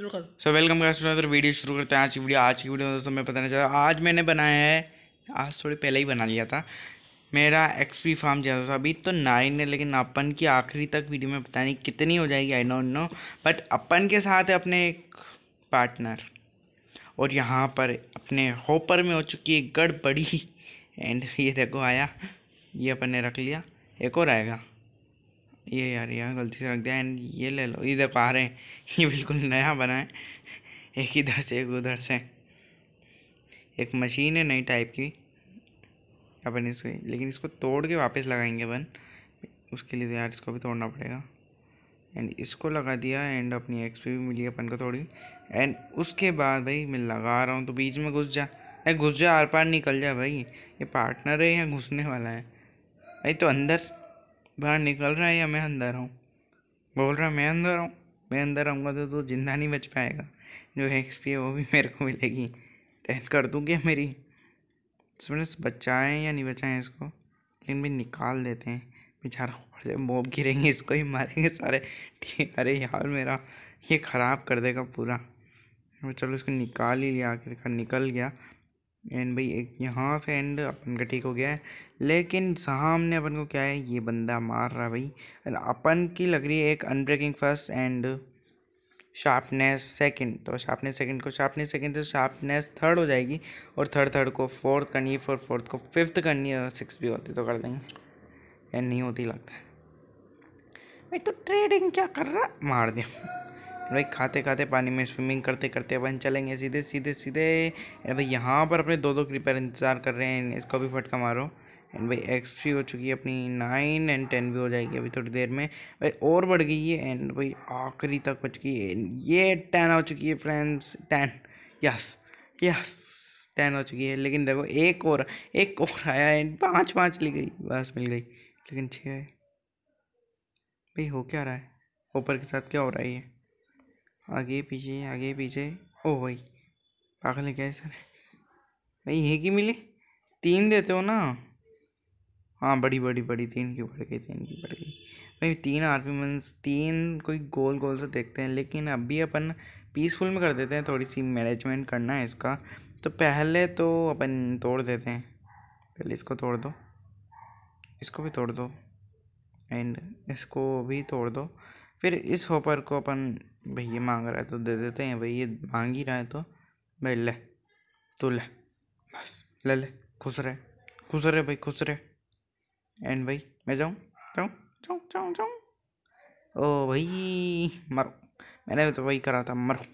सो welcome का another video शुरू करते हैं आज की वीडियो आज की वीडियो दोस्तों मैं बताना नहीं रहा हूँ आज मैंने बनाया है आज थोड़ी पहले ही बना लिया था मेरा एक्सपी फार्म जैसा था अभी तो नाइन है लेकिन अपन की आखिरी तक वीडियो में पता नहीं कितनी हो जाएगी आई डोंट नो बट अपन के साथ है अपने एक पार्टनर और यहाँ पर अपने होपर में हो चुकी है गड़बड़ी एंड ये देखो आया ये अपन ने रख लिया एक और आएगा ये यार यार गलती से रख दिया एंड ये ले लो इधर देखो आ रहे हैं ये बिल्कुल नया बना है एक इधर से एक उधर से एक मशीन है नई टाइप की अपन इसको लेकिन इसको तोड़ के वापस लगाएंगे अपन उसके लिए तो यार इसको भी तोड़ना पड़ेगा एंड इसको लगा दिया एंड अपनी एक्स भी मिली अपन को थोड़ी एंड उसके बाद भाई मैं लगा रहा हूँ तो बीच में घुस जा अरे घुस जा आर पार निकल जा भाई ये पार्टनर है या घुसने वाला है भाई तो अंदर बाहर निकल रहा है या मैं अंदर हूँ बोल रहा मैं अंदर हूँ मैं अंदर आऊँगा तो तू जिंदा नहीं बच पाएगा जो एक्सपी है वो भी मेरे को मिलेगी टेन कर दूँगी मेरी उसमें बचाएं या नहीं बचाएं इसको लेकिन भी निकाल देते हैं बेचारा ऊपर से मोब गिरेंगे इसको ही मारेंगे सारे ठीक अरे यार मेरा ये ख़राब कर देगा पूरा चलो इसको निकाल ही लिया आखिरकार निकल गया एंड भाई एक यहाँ से एंड अपन का ठीक हो गया है लेकिन सामने अपन को क्या है ये बंदा मार रहा भाई एंड अपन की लग रही है एक unbreaking first and sharpness second तो शार्पनेस सेकंड को शार्पनेस सेकंड से शार्पनेस थर्ड हो जाएगी और थर्ड थर्ड को फोर्थ करनी है फोर्थ फोर्थ को फिफ्थ करनी है सिक्स भी होती तो कर देंगे एंड नहीं होती लगता है भाई तो ट्रेडिंग क्या कर रहा मार दिया भाई खाते खाते पानी में स्विमिंग करते करते अपन चलेंगे सीधे सीधे सीधे एंड भाई यहाँ पर अपने दो दो क्रीपर इंतज़ार कर रहे हैं इसको भी फटका मारो एंड भाई एक्स भी हो चुकी है अपनी नाइन एंड टेन भी हो जाएगी अभी थोड़ी देर में भाई और बढ़ गई है एंड भाई आखिरी तक बच गई है ये टेन हो चुकी है friends ten yes yes ten हो चुकी है लेकिन देखो एक और एक और आया है पाँच पाँच ली गई बस मिल गई लेकिन छः भाई हो क्या रहा है ऊपर के साथ क्या हो रहा है ये आगे पीछे आगे पीछे ओ भाई पागल है क्या सर भाई ये की मिली तीन देते हो ना हाँ बड़ी बड़ी बड़ी तीन की बढ़ गई तीन की बढ़ गई भाई तीन आर्मी मंस तीन कोई गोल गोल से देखते हैं लेकिन अब भी अपन पीसफुल में कर देते हैं थोड़ी सी मैनेजमेंट करना है इसका तो पहले तो अपन तोड़ देते हैं पहले इसको तोड़ दो इसको भी तोड़ दो एंड इसको भी तोड़ दो फिर इस होपर को अपन भैया मांग रहा है तो दे देते हैं भैया मांग ही रहा है तो भाई ले तू ले बस ले ले खुश रहे खुश रहे भाई खुश रहे एंड भाई मैं जाऊँ जाऊँ जाऊँ जाऊँ जाऊँ ओ भाई मरो मैंने भी तो वही करा था मरो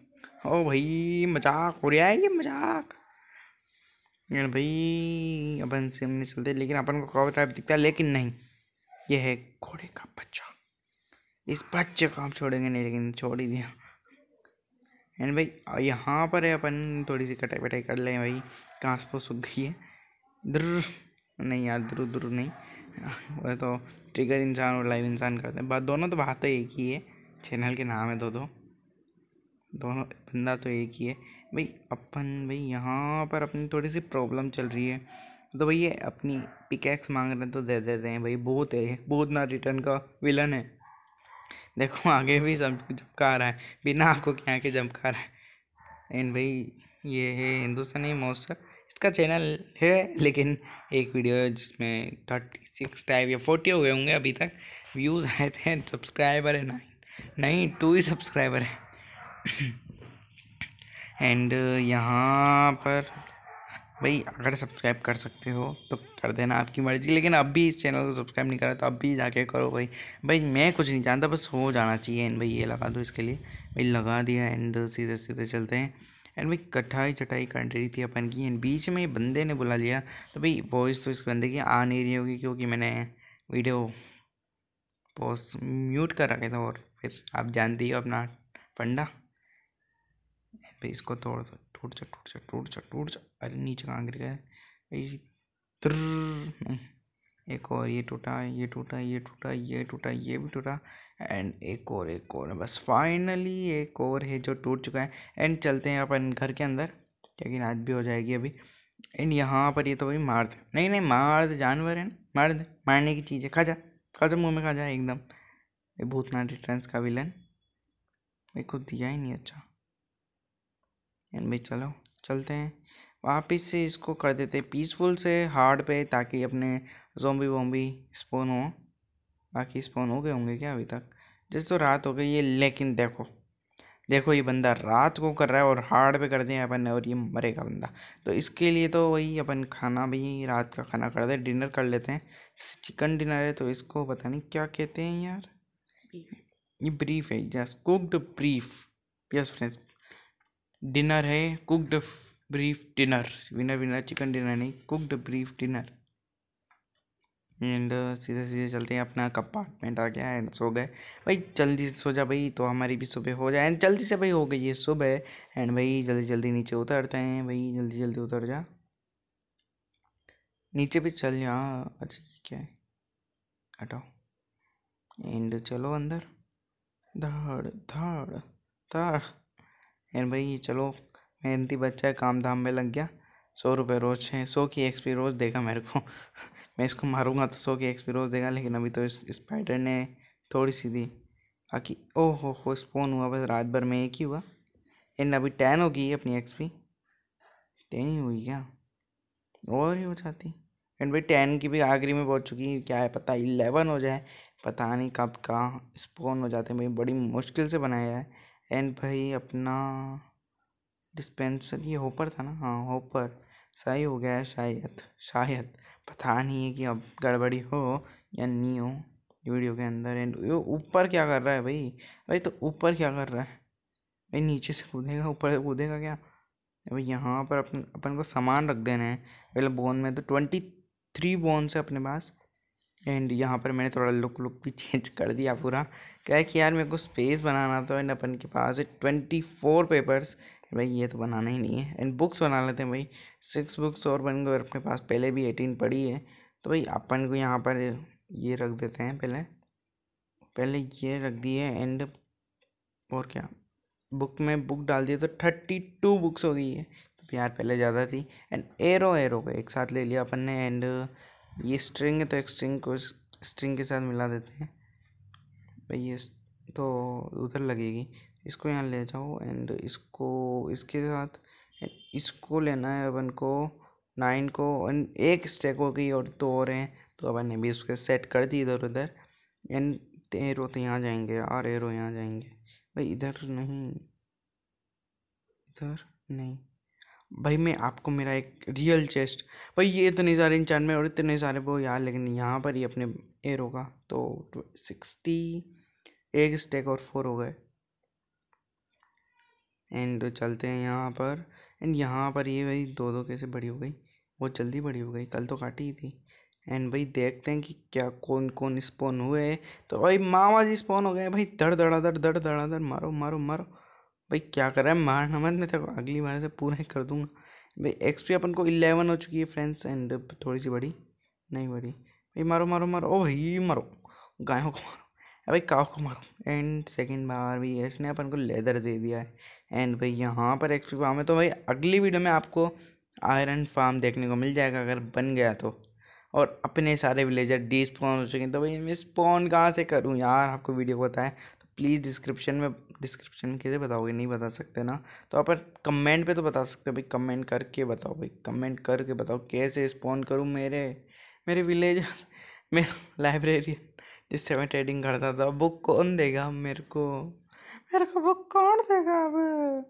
ओ भाई मजाक हो रहा है ये मजाक एंड भाई अपन सिम नहीं चलते लेकिन अपन को कॉवर टाइप दिखता है लेकिन नहीं यह है घोड़े का बच्चा इस बच्चे को आप छोड़ेंगे नहीं लेकिन छोड़ ही दिया एंड भाई यहाँ पर है अपन थोड़ी सी कटाई पटाई कर लें भाई कहाँ से तो सूख गई है दुर नहीं यार दुरु दुरु नहीं वो तो ट्रिगर इंसान और लाइव इंसान करते हैं बात दोनों तो बात तो एक ही है चैनल के नाम है दो दो दोनों बंदा तो एक ही है भाई अपन भाई यहाँ पर अपनी थोड़ी सी प्रॉब्लम चल रही है तो भैया अपनी पिकैक्स मांग रहे हैं तो दे देते हैं भाई बहुत है बहुत ना रिटर्न का विलन है देखो आगे भी सब झपका रहा है बिना आंखों के आके झपका रहा है एंड भाई ये है हिंदुस्तानी मोस्टर इसका चैनल है लेकिन एक वीडियो है जिसमें थर्टी सिक्स टाइप या फोर्टी हो गए होंगे अभी तक व्यूज़ आए थे सब्सक्राइबर है नाइन नहीं टू ही सब्सक्राइबर है एंड यहाँ पर भाई अगर सब्सक्राइब कर सकते हो तो कर देना आपकी मर्ज़ी लेकिन अब भी इस चैनल को सब्सक्राइब नहीं करा तो अब भी जाके करो भाई भाई मैं कुछ नहीं जानता बस हो जाना चाहिए एंड भाई ये लगा दो इसके लिए भाई लगा दिया एंड सीधे सीधे चलते हैं एंड भाई कटाई चटाई कंट्री थी अपन की एंड बीच में बंदे ने बुला लिया तो भाई वॉइस तो इस बंदे की आ नहीं रही होगी क्योंकि मैंने वीडियो पॉज म्यूट कर रखे था और फिर आप जानते हो अपना फंडा भाई इसको तोड़ दो टूट जा टूट जा टूट जा टूट जा अरे नीचे कहाँ गिर गया एक और ये टूटा ये टूटा ये टूटा ये टूटा ये भी टूटा एंड एक और एक और बस फाइनली एक और है जो टूट चुका है एंड चलते हैं अपन घर के अंदर लेकिन आज भी हो जाएगी अभी एंड यहाँ पर ये तो भाई मार्द नहीं नहीं मार्द जानवर है ना मारने की चीज़ है खा जा खा जा मुँह में खा जा एकदम ये भूतनाथ रिटर्न्स का विलन मेरे को दिया ही नहीं अच्छा एंड भी चलो चलते हैं वापस से इसको कर देते हैं पीसफुल से हार्ड पे ताकि अपने जोम्बी वोम्बी स्पोन हो बाकी स्पोन हो गए होंगे क्या अभी तक जैसे तो रात हो गई है लेकिन देखो देखो ये बंदा रात को कर रहा है और हार्ड पे कर दें अपन ने और ये मरेगा बंदा तो इसके लिए तो वही अपन खाना भी रात का खाना कर दे डिनर कर लेते हैं चिकन डिनर है तो इसको पता नहीं क्या कहते हैं यार ये ब्रीफ है just cooked brief yes friends dinner है cooked brief dinner winner winner chicken dinner नहीं कुकड ब्रीफ डिनर एंड सीधे सीधे चलते हैं अपना कंपार्टमेंट आ गया एंड सो गए भाई जल्दी से सो जा भाई तो हमारी भी सुबह हो जाए एंड जल्दी से भाई हो गई है सुबह एंड भाई जल्दी जल्दी नीचे उतरते हैं भाई जल्दी जल्दी उतर जा नीचे भी चल जा अच्छा क्या है हटाओ एंड चलो अंदर धाड़ धाड़ धाड़ मैंने भाई चलो मेहनती बच्चा है काम धाम में लग गया सौ रुपये रोज़ है सौ की एक्सपी रोज़ देगा मेरे को मैं इसको मारूंगा तो सौ की एक्सपी रोज़ देगा लेकिन अभी तो इस स्पाइडर ने थोड़ी सी दी बाकी ओहो हो हो स्पोन हुआ बस रात भर में एक ही हुआ इन अभी टेन हो गई अपनी एक्सपी टेन ही हुई क्या और ही हो जाती एंड भाई टेन की भी आखिरी में पहुँच चुकी क्या है पता इलेवन हो जाए पता नहीं कब कहाँ स्पोन हो जाते हैं भाई बड़ी मुश्किल से बनाया है एंड भाई अपना डिस्पेंसरी होपर था ना हाँ होपर सही हो गया है शायद शायद पता नहीं है कि अब गड़बड़ी हो या नहीं हो वीडियो के अंदर एंड ये ऊपर क्या कर रहा है भाई भाई तो ऊपर क्या कर रहा है भाई नीचे से कूदेगा ऊपर से कूदेगा क्या भाई यहाँ पर अपन अपन को सामान रख देना है पहले बोन में तो ट्वेंटी थ्री बोन्स है अपने पास एंड यहाँ पर मैंने थोड़ा लुक लुक भी चेंज कर दिया पूरा क्या है कि यार मेरे को स्पेस बनाना था तो एंड अपन के पास है ट्वेंटी फोर पेपर्स भाई ये तो बनाना ही नहीं है एंड बुक्स बना लेते हैं भाई सिक्स बुक्स और बन गए अपने पास पहले भी एटीन पड़ी है तो भाई अपन को यहाँ पर ये रख देते हैं पहले पहले ये रख दिए एंड और क्या बुक में बुक डाल दिए तो थर्टी टू बुक्स हो गई है तो यार पहले ज़्यादा थी एंड एरो एरो को एक साथ ले लिया अपन ने एंड ये स्ट्रिंग है तो एक स्ट्रिंग को स्ट्रिंग के साथ मिला देते हैं भाई ये तो उधर लगेगी इसको यहाँ ले जाओ एंड इसको इसके साथ इसको लेना है अपन को नाइन को एंड एक स्टेक हो गई और दो तो और हैं तो अपन ने भी उसके सेट कर दी इधर उधर एंड एरो तो यहाँ जाएंगे और एरो यहाँ जाएंगे भाई इधर नहीं इधर नहीं भाई मैं आपको मेरा एक रियल चेस्ट भाई ये इतने सारे में और इतने सारे वो यार लेकिन यहाँ पर ही अपने एयर होगा तो सिक्सटी एक स्टेक और फोर हो गए एंड तो चलते हैं यहाँ पर एंड यहाँ पर ये भाई दो दो कैसे बड़ी हो गई बहुत जल्दी बड़ी हो गई कल तो काटी ही थी एंड भाई देखते हैं कि क्या कौन कौन स्पॉन हुए तो भाई मामा जी स्पॉन हो गए भाई धड़ धड़ा धड़ धड़ धड़ा धड़ मारो मारो मारो भाई क्या कर रहा है मार ना मत मैं तेरे अगली बार से पूरा ही कर दूंगा भाई एक्सपी अपन को इलेवन हो चुकी है फ्रेंड्स एंड थोड़ी सी बड़ी नहीं बड़ी भाई मारो मारो मारो ओ भाई मारो गायों को मारो भाई काव को मारो एंड सेकंड बार भी इसने अपन को लेदर दे दिया है एंड भाई यहाँ पर एक्सपी फार्म है तो भाई अगली वीडियो में आपको आयरन फार्म देखने को मिल जाएगा अगर बन गया तो और अपने सारे विलेजर डी स्पॉन हो चुके हैं तो भाई मैं स्पॉन कहाँ से करूँ यार आपको वीडियो को बताएं तो प्लीज़ डिस्क्रिप्शन में डिस्क्रिप्शन कैसे बताओगे नहीं बता सकते ना तो आप कमेंट पे तो बता सकते हो भाई कमेंट करके बताओ भाई कमेंट करके बताओ कैसे स्पॉन करूँ मेरे मेरे विलेज मेरा लाइब्रेरियन जिससे मैं ट्रेडिंग करता था बुक कौन देगा मेरे को मेरे को बुक कौन देगा अब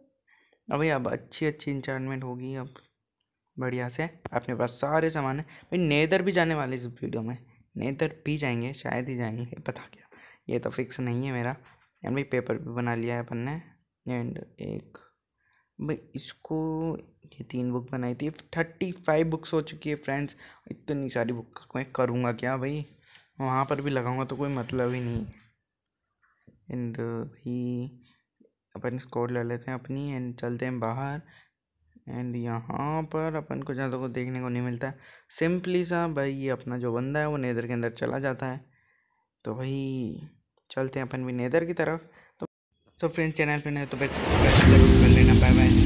अभी अब अच्छी अच्छी इंचार्टमेंट होगी अब बढ़िया से अपने पास सारे सामान है भाई नेदर भी जाने वाले इस वीडियो में नेदर भी जाएंगे शायद ही जाएंगे पता क्या ये तो फिक्स नहीं है मेरा एंड भाई पेपर भी बना लिया है अपन ने एंड एक भाई इसको ये तीन बुक बनाई थी थर्टी फाइव बुक्स हो चुकी है फ्रेंड्स इतनी सारी बुक मैं करूँगा क्या भाई वहाँ पर भी लगाऊंगा तो कोई मतलब ही नहीं एंड भाई अपन स्कोर ले लेते हैं अपनी एंड चलते हैं बाहर एंड यहाँ पर अपन को ज़्यादा कुछ देखने को नहीं मिलता सिंपली सा भाई ये अपना जो बंदा है वो नेदर के अंदर चला जाता है तो भाई चलते हैं अपन भी नेदर की तरफ तो सो फ्रेंड्स चैनल पे नहीं तो बस सब्सक्राइब कर लेना बाय बाय